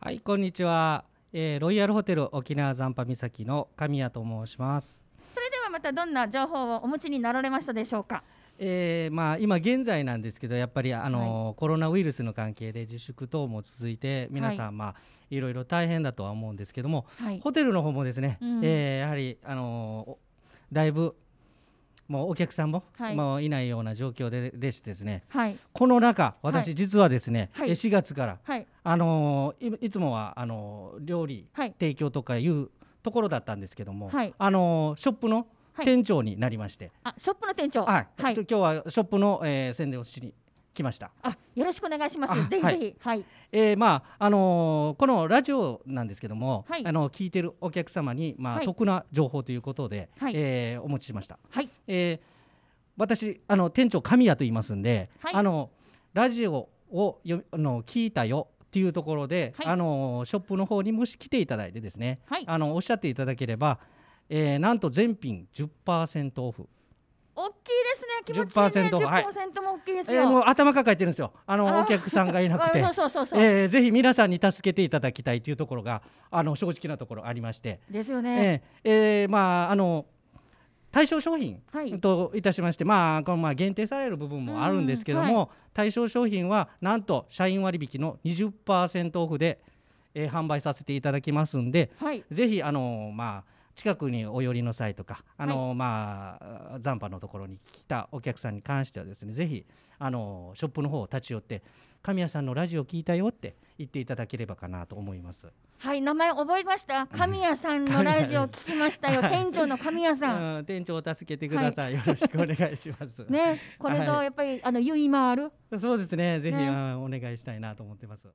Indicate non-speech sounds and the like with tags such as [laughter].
はい、こんにちは。えー、ロイヤルホテル沖縄残波岬の神谷と申します。それではまたどんな情報をお持ちになられましたでしょうか。えーまあ、今現在なんですけどやっぱりあの、はい、コロナウイルスの関係で自粛等も続いて皆さん、はいまあ、いろいろ大変だとは思うんですけども、はい、ホテルの方もですね、うん、えー、やはりあのだいぶもうお客さんも、はい、もういないような状況ででしてですね、はい、この中私実はですね、はい、4月から、はいあのいつもはあの料理提供とかいうところだったんですけども、はい、あのショップの店長になりまして、あショップの店長はい、今日はショップの、えー、宣伝をしに来ましたあよろしくお願いしますぜひぜひはい、えー、まああのこのラジオなんですけども、はい、あの聞いてるお客様にまあ、得な情報ということで、はい、えお持ちしましたはい、え私あの店長神谷と言いますんで、はい、あのラジオをよあの聞いたよっていうところで、はい、あのショップの方にもし来ていただいてですね、はい、あのおっしゃっていただければ、えー、なんと全品10%オフ。大きいですね。気持ちいいね。10%, 10%も大きいですよ。はい、えー、もう頭抱えてるんですよ。あのお客さんがいなくて、[laughs] そうえぜひ皆さんに助けていただきたいというところがあの正直なところありまして。ですよね。えー、えー、まああの。対象商品といたしまして、はい、まあこのまあ限定される部分もあるんですけども、はい、対象商品はなんと社員割引の20%オフで、えー、販売させていただきますんで、はい、ぜひあのまあ近くにお寄りの際とかあの、はい、まあ、残波のところに来たお客さんに関してはですねぜひあのショップの方を立ち寄って神谷さんのラジオ聞いたよって言っていただければかなと思います。はい名前覚えました [laughs] 神谷さんのラジオ聞きましたよ [laughs] 店長の神谷さん、うん、店長を助けてください、はい、よろしくお願いします [laughs] ねこれとやっぱり、はい、あのゆいまるそうですねぜひ、ね、お願いしたいなと思ってます